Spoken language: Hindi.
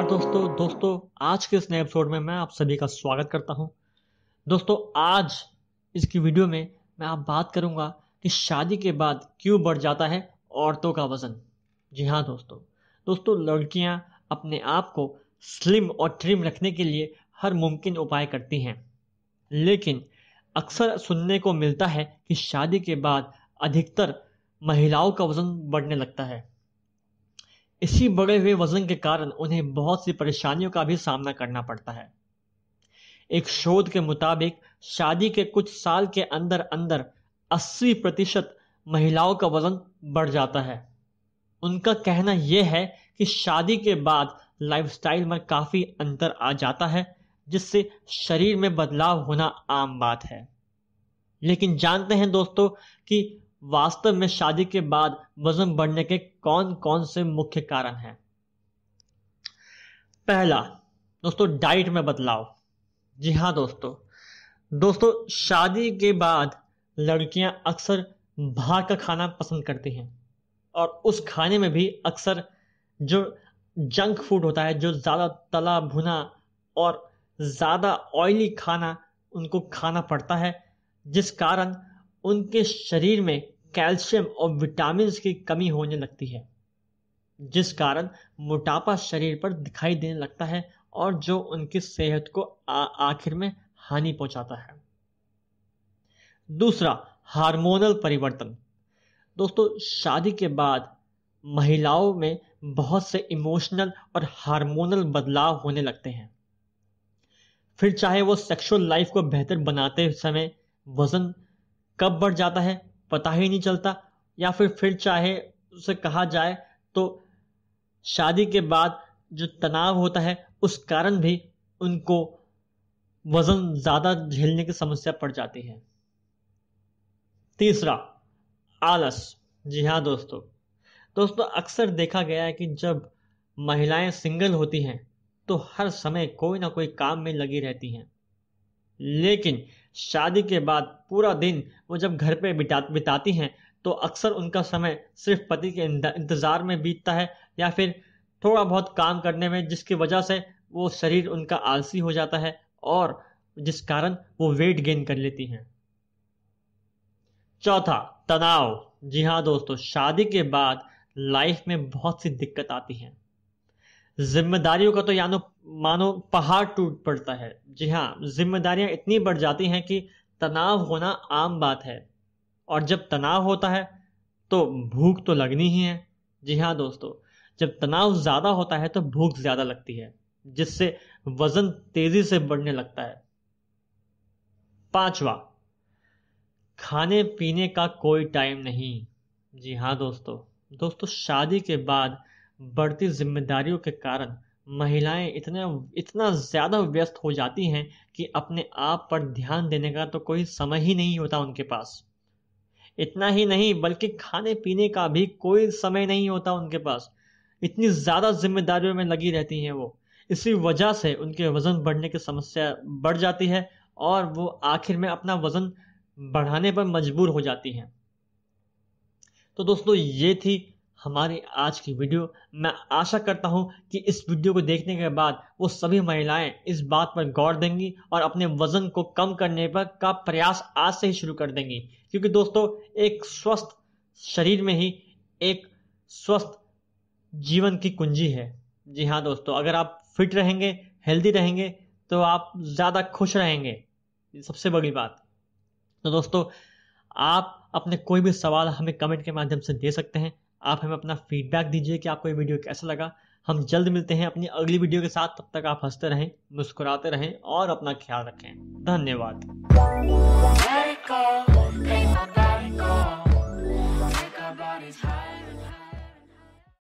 नमस्कार दोस्तों दोस्तों आज के इस नए एपिसोड में मैं आप सभी का स्वागत करता हूं दोस्तों आज इसकी वीडियो में मैं आप बात करूंगा कि शादी के बाद क्यों बढ़ जाता है औरतों का वज़न जी हाँ दोस्तों दोस्तों लड़कियां अपने आप को स्लिम और ट्रिम रखने के लिए हर मुमकिन उपाय करती हैं लेकिन अक्सर सुनने को मिलता है कि शादी के बाद अधिकतर महिलाओं का वज़न बढ़ने लगता है इसी बढ़े हुए वजन के कारण उन्हें बहुत सी परेशानियों का भी सामना करना पड़ता है एक शोध के मुताबिक शादी के कुछ साल के अंदर अंदर 80 प्रतिशत महिलाओं का वजन बढ़ जाता है उनका कहना यह है कि शादी के बाद लाइफस्टाइल में काफ़ी अंतर आ जाता है जिससे शरीर में बदलाव होना आम बात है लेकिन जानते हैं दोस्तों कि वास्तव में शादी के बाद वजन बढ़ने के कौन कौन से मुख्य कारण हैं पहला दोस्तों डाइट में बदलाव जी हाँ दोस्तों दोस्तों शादी के बाद लड़कियां अक्सर बाहर का खाना पसंद करती हैं और उस खाने में भी अक्सर जो जंक फूड होता है जो ज़्यादा तला भुना और ज़्यादा ऑयली खाना उनको खाना पड़ता है जिस कारण उनके शरीर में कैल्शियम और विटामिन की कमी होने लगती है जिस कारण मोटापा शरीर पर दिखाई देने लगता है और जो उनकी सेहत को आखिर में हानि पहुंचाता है दूसरा हार्मोनल परिवर्तन दोस्तों शादी के बाद महिलाओं में बहुत से इमोशनल और हार्मोनल बदलाव होने लगते हैं फिर चाहे वो सेक्सुअल लाइफ को बेहतर बनाते समय वजन कब बढ़ जाता है पता ही नहीं चलता या फिर फिर चाहे उसे कहा जाए तो शादी के बाद जो तनाव होता है उस कारण भी उनको वज़न ज़्यादा झेलने की समस्या पड़ जाती है तीसरा आलस जी हाँ दोस्तों दोस्तों अक्सर देखा गया है कि जब महिलाएं सिंगल होती हैं तो हर समय कोई ना कोई काम में लगी रहती हैं लेकिन शादी के बाद पूरा दिन वो जब घर पे बिता बिताती हैं तो अक्सर उनका समय सिर्फ पति के इंतज़ार में बीतता है या फिर थोड़ा बहुत काम करने में जिसकी वजह से वो शरीर उनका आलसी हो जाता है और जिस कारण वो वेट गेन कर लेती हैं चौथा तनाव जी हाँ दोस्तों शादी के बाद लाइफ में बहुत सी दिक्कत आती हैं जिम्मेदारियों का तो यानो मानो पहाड़ टूट पड़ता है जी हाँ जिम्मेदारियां इतनी बढ़ जाती हैं कि तनाव होना आम बात है और जब तनाव होता है तो भूख तो लगनी ही है जी हाँ दोस्तों जब तनाव ज़्यादा होता है तो भूख ज़्यादा लगती है जिससे वजन तेजी से बढ़ने लगता है पांचवा खाने पीने का कोई टाइम नहीं जी हाँ दोस्तों दोस्तों शादी के बाद बढ़ती जिम्मेदारियों के कारण महिलाएं इतने इतना ज़्यादा व्यस्त हो जाती हैं कि अपने आप पर ध्यान देने का तो कोई समय ही नहीं होता उनके पास इतना ही नहीं बल्कि खाने पीने का भी कोई समय नहीं होता उनके पास इतनी ज़्यादा जिम्मेदारियों में लगी रहती हैं वो इसी वजह से उनके वज़न बढ़ने की समस्या बढ़ जाती है और वो आखिर में अपना वज़न बढ़ाने पर मजबूर हो जाती हैं तो दोस्तों ये थी हमारी आज की वीडियो मैं आशा करता हूं कि इस वीडियो को देखने के बाद वो सभी महिलाएं इस बात पर गौर देंगी और अपने वजन को कम करने पर का प्रयास आज से ही शुरू कर देंगी क्योंकि दोस्तों एक स्वस्थ शरीर में ही एक स्वस्थ जीवन की कुंजी है जी हाँ दोस्तों अगर आप फिट रहेंगे हेल्दी रहेंगे तो आप ज़्यादा खुश रहेंगे सबसे बड़ी बात तो दोस्तों आप अपने कोई भी सवाल हमें कमेंट के माध्यम से दे सकते हैं आप हमें अपना फीडबैक दीजिए कि आपको ये वीडियो कैसा लगा हम जल्द मिलते हैं अपनी अगली वीडियो के साथ तब तक आप हंसते रहें मुस्कुराते रहें और अपना ख्याल रखें धन्यवाद